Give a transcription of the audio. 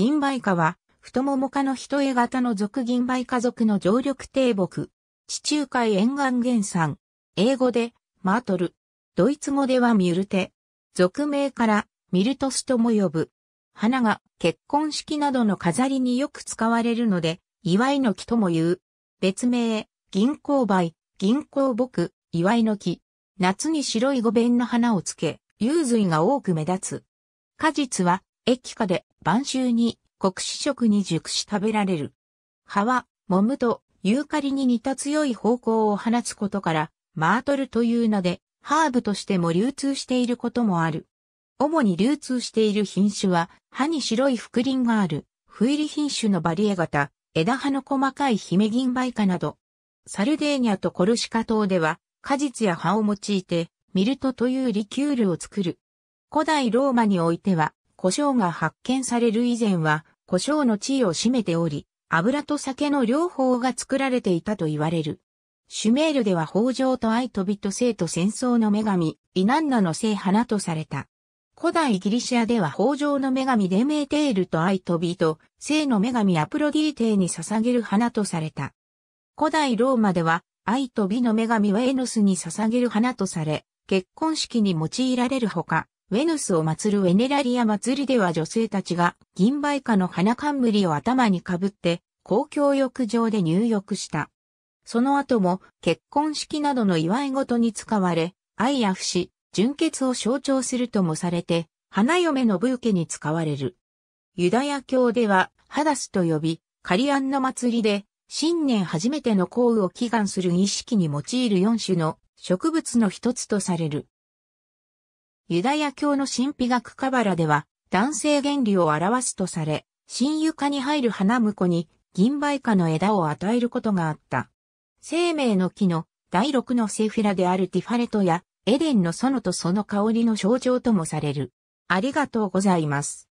銀梅花は、太もも科の人絵型の属銀梅花属の常緑低木。地中海沿岸原産。英語で、マートル。ドイツ語ではミュルテ。俗名から、ミルトスとも呼ぶ。花が結婚式などの飾りによく使われるので、祝いの木とも言う。別名、銀行梅、銀行木、祝いの木。夏に白い五弁の花をつけ、幽髄が多く目立つ。果実は液化で晩秋に国試食に熟し食べられる。葉は、もむとユーカリに似た強い方向を放つことから、マートルという名で、ハーブとしても流通していることもある。主に流通している品種は、葉に白い覆輪がある、不入り品種のバリエ型、枝葉の細かい姫銀梅花など。サルデーニャとコルシカ島では、果実や葉を用いて、ミルトというリキュールを作る。古代ローマにおいては、胡椒が発見される以前は、胡椒の地位を占めており、油と酒の両方が作られていたと言われる。シュメールでは豊穣と愛と美と生と戦争の女神、イナンナの聖花とされた。古代ギリシアでは豊穣の女神デメーテールと愛と美と生の女神アプロディーテーに捧げる花とされた。古代ローマでは愛と美の女神はエノスに捧げる花とされ、結婚式に用いられるほか、ウェヌスを祀るウェネラリア祭りでは女性たちが銀梅花の花冠を頭にかぶって公共浴場で入浴した。その後も結婚式などの祝い事に使われ、愛や不死、純潔を象徴するともされて、花嫁のブーケに使われる。ユダヤ教ではハダスと呼び、カリアンの祭りで、新年初めての降雨を祈願する儀式に用いる4種の植物の一つとされる。ユダヤ教の神秘学カバラでは、男性原理を表すとされ、新床に入る花婿に銀梅花の枝を与えることがあった。生命の木の第六のセフィラであるティファレトやエデンの園とその香りの象徴ともされる。ありがとうございます。